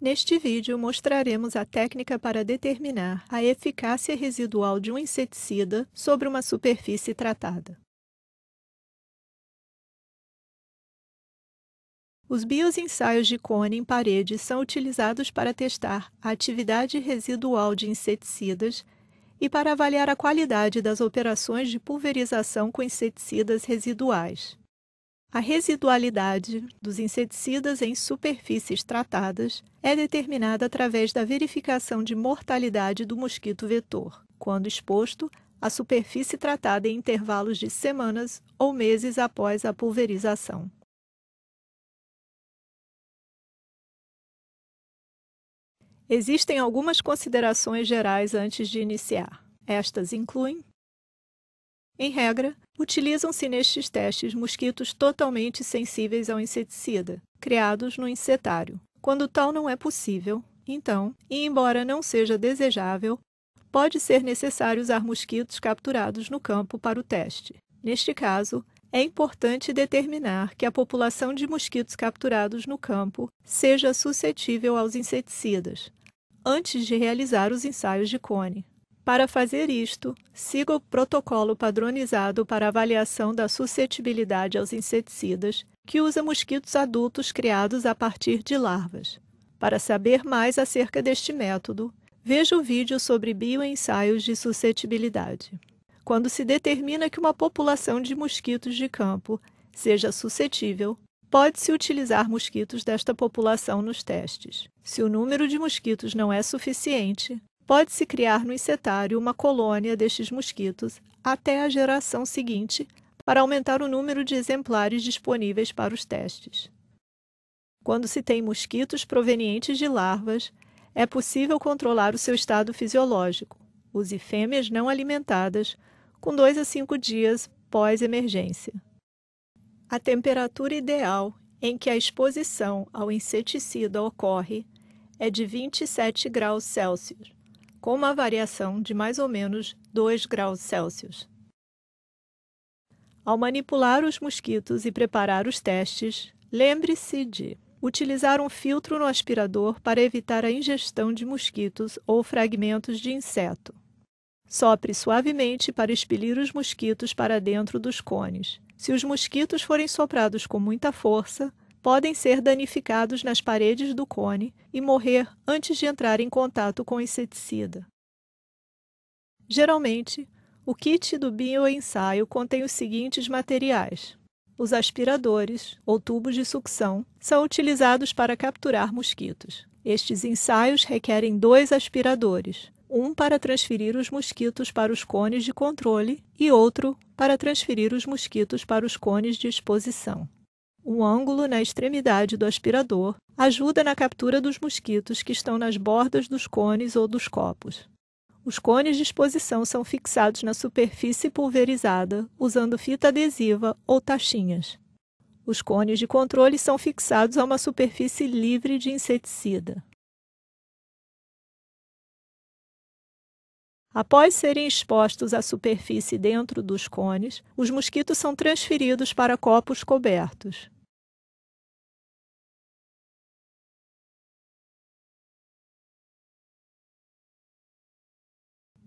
Neste vídeo, mostraremos a técnica para determinar a eficácia residual de um inseticida sobre uma superfície tratada. Os bioensaios de cone em parede são utilizados para testar a atividade residual de inseticidas e para avaliar a qualidade das operações de pulverização com inseticidas residuais. A residualidade dos inseticidas em superfícies tratadas é determinada através da verificação de mortalidade do mosquito vetor, quando exposto à superfície tratada em intervalos de semanas ou meses após a pulverização. Existem algumas considerações gerais antes de iniciar. Estas incluem em regra, utilizam-se nestes testes mosquitos totalmente sensíveis ao inseticida, criados no insetário. Quando tal não é possível, então, e embora não seja desejável, pode ser necessário usar mosquitos capturados no campo para o teste. Neste caso, é importante determinar que a população de mosquitos capturados no campo seja suscetível aos inseticidas, antes de realizar os ensaios de cone. Para fazer isto, siga o protocolo padronizado para avaliação da suscetibilidade aos inseticidas, que usa mosquitos adultos criados a partir de larvas. Para saber mais acerca deste método, veja o vídeo sobre bioensaios de suscetibilidade. Quando se determina que uma população de mosquitos de campo seja suscetível, pode-se utilizar mosquitos desta população nos testes. Se o número de mosquitos não é suficiente, pode-se criar no insetário uma colônia destes mosquitos até a geração seguinte para aumentar o número de exemplares disponíveis para os testes. Quando se tem mosquitos provenientes de larvas, é possível controlar o seu estado fisiológico. Use fêmeas não alimentadas com dois a cinco dias pós-emergência. A temperatura ideal em que a exposição ao inseticida ocorre é de 27 graus Celsius com uma variação de mais ou menos 2 graus Celsius. Ao manipular os mosquitos e preparar os testes, lembre-se de utilizar um filtro no aspirador para evitar a ingestão de mosquitos ou fragmentos de inseto. Sopre suavemente para expelir os mosquitos para dentro dos cones. Se os mosquitos forem soprados com muita força, podem ser danificados nas paredes do cone e morrer antes de entrar em contato com inseticida. Geralmente, o kit do bioensaio contém os seguintes materiais: os aspiradores ou tubos de sucção são utilizados para capturar mosquitos. Estes ensaios requerem dois aspiradores, um para transferir os mosquitos para os cones de controle e outro para transferir os mosquitos para os cones de exposição. O ângulo na extremidade do aspirador ajuda na captura dos mosquitos que estão nas bordas dos cones ou dos copos. Os cones de exposição são fixados na superfície pulverizada usando fita adesiva ou tachinhas. Os cones de controle são fixados a uma superfície livre de inseticida. Após serem expostos à superfície dentro dos cones, os mosquitos são transferidos para copos cobertos.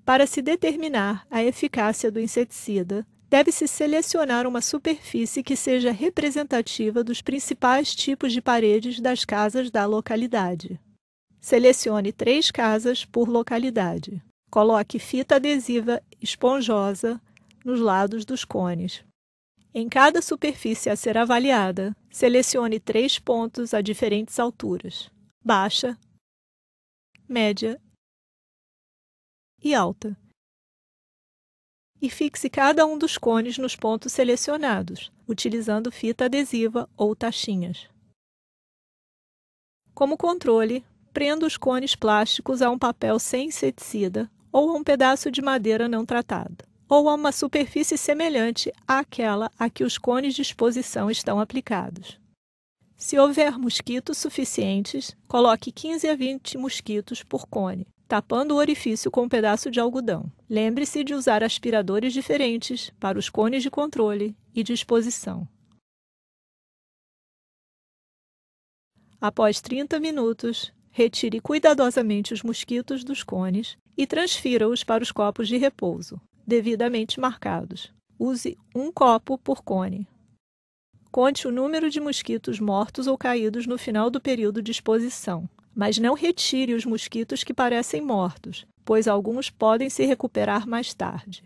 Para se determinar a eficácia do inseticida, deve-se selecionar uma superfície que seja representativa dos principais tipos de paredes das casas da localidade. Selecione três casas por localidade. Coloque fita adesiva esponjosa nos lados dos cones. Em cada superfície a ser avaliada, selecione três pontos a diferentes alturas: baixa, média e alta. E fixe cada um dos cones nos pontos selecionados, utilizando fita adesiva ou tachinhas. Como controle, prenda os cones plásticos a um papel sem inseticida ou a um pedaço de madeira não tratado, ou a uma superfície semelhante àquela a que os cones de exposição estão aplicados. Se houver mosquitos suficientes, coloque 15 a 20 mosquitos por cone, tapando o orifício com um pedaço de algodão. Lembre-se de usar aspiradores diferentes para os cones de controle e de exposição. Após 30 minutos, retire cuidadosamente os mosquitos dos cones e transfira-os para os copos de repouso, devidamente marcados. Use um copo por cone. Conte o número de mosquitos mortos ou caídos no final do período de exposição, mas não retire os mosquitos que parecem mortos, pois alguns podem se recuperar mais tarde.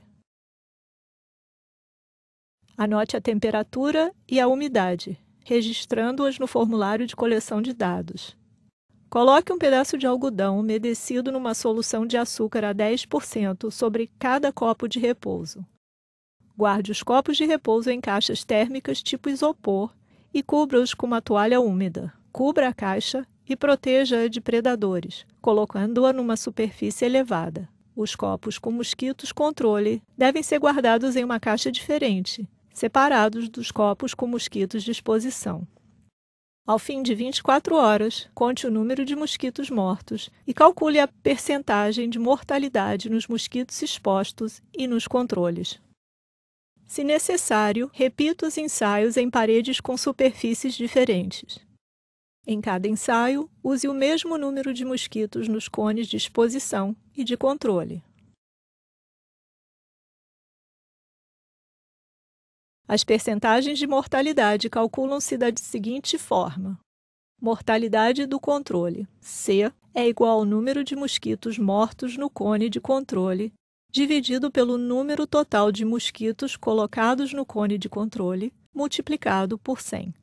Anote a temperatura e a umidade, registrando-as no formulário de coleção de dados. Coloque um pedaço de algodão umedecido numa solução de açúcar a 10% sobre cada copo de repouso. Guarde os copos de repouso em caixas térmicas tipo isopor e cubra-os com uma toalha úmida. Cubra a caixa e proteja-a de predadores, colocando-a numa superfície elevada. Os copos com mosquitos controle devem ser guardados em uma caixa diferente, separados dos copos com mosquitos de exposição. Ao fim de 24 horas, conte o número de mosquitos mortos e calcule a percentagem de mortalidade nos mosquitos expostos e nos controles. Se necessário, repita os ensaios em paredes com superfícies diferentes. Em cada ensaio, use o mesmo número de mosquitos nos cones de exposição e de controle. As percentagens de mortalidade calculam-se da seguinte forma: mortalidade do controle, C, é igual ao número de mosquitos mortos no cone de controle, dividido pelo número total de mosquitos colocados no cone de controle, multiplicado por 100.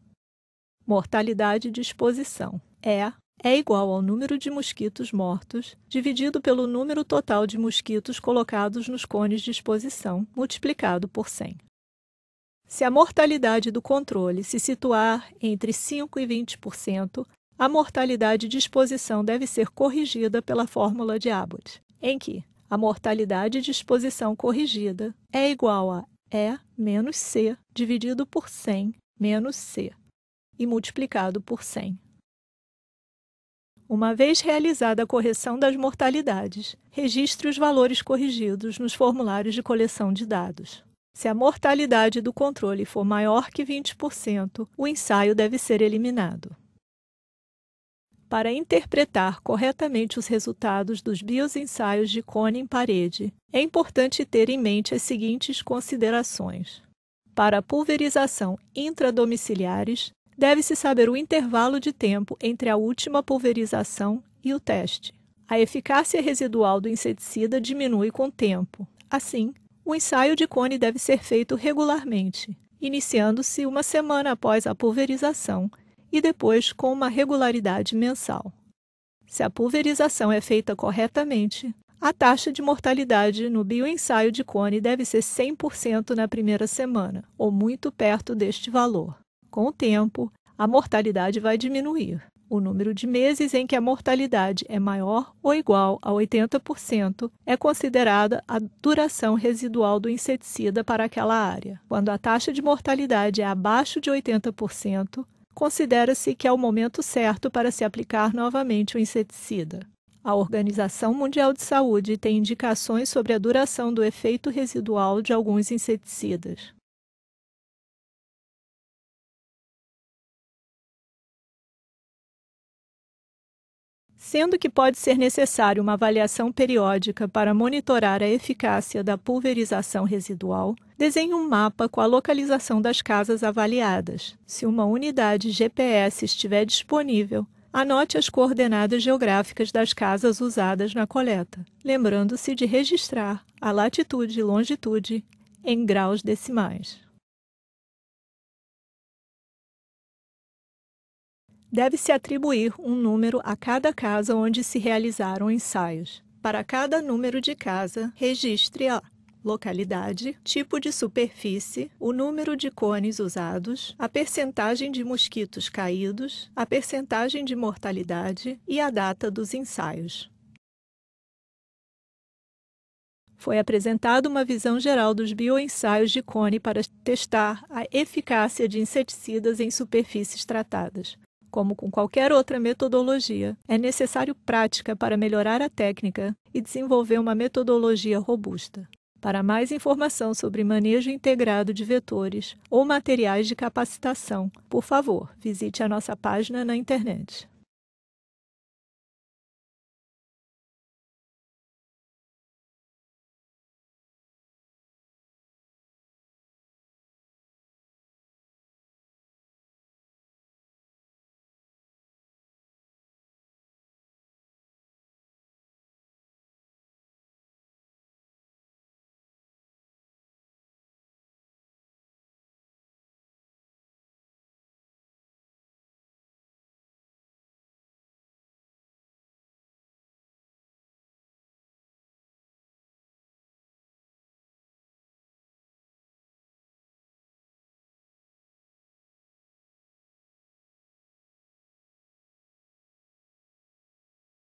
Mortalidade de exposição é é igual ao número de mosquitos mortos dividido pelo número total de mosquitos colocados nos cones de exposição, multiplicado por 100. Se a mortalidade do controle se situar entre 5 e 20%, a mortalidade de exposição deve ser corrigida pela fórmula de Abbott, em que a mortalidade de exposição corrigida é igual a E menos C dividido por 100 menos C e multiplicado por 100. Uma vez realizada a correção das mortalidades, registre os valores corrigidos nos formulários de coleção de dados. Se a mortalidade do controle for maior que 20%, o ensaio deve ser eliminado. Para interpretar corretamente os resultados dos bioensaios de cone em parede, é importante ter em mente as seguintes considerações. Para pulverização intradomiciliares, Deve-se saber o intervalo de tempo entre a última pulverização e o teste. A eficácia residual do inseticida diminui com o tempo. Assim, o ensaio de cone deve ser feito regularmente, iniciando-se uma semana após a pulverização e depois com uma regularidade mensal. Se a pulverização é feita corretamente, a taxa de mortalidade no bioensaio de cone deve ser 100% na primeira semana, ou muito perto deste valor. Com o tempo, a mortalidade vai diminuir. O número de meses em que a mortalidade é maior ou igual a 80% é considerada a duração residual do inseticida para aquela área. Quando a taxa de mortalidade é abaixo de 80%, considera-se que é o momento certo para se aplicar novamente o inseticida. A Organização Mundial de Saúde tem indicações sobre a duração do efeito residual de alguns inseticidas. sendo que pode ser necessário uma avaliação periódica para monitorar a eficácia da pulverização residual, desenhe um mapa com a localização das casas avaliadas. Se uma unidade GPS estiver disponível, anote as coordenadas geográficas das casas usadas na coleta, lembrando-se de registrar a latitude e longitude em graus decimais. deve-se atribuir um número a cada casa onde se realizaram ensaios. Para cada número de casa, registre a localidade, tipo de superfície, o número de cones usados, a percentagem de mosquitos caídos, a percentagem de mortalidade e a data dos ensaios. Foi apresentada uma visão geral dos bioensaios de cone para testar a eficácia de inseticidas em superfícies tratadas como com qualquer outra metodologia, é necessário prática para melhorar a técnica e desenvolver uma metodologia robusta. Para mais informação sobre manejo integrado de vetores ou materiais de capacitação, por favor, visite a nossa página na internet.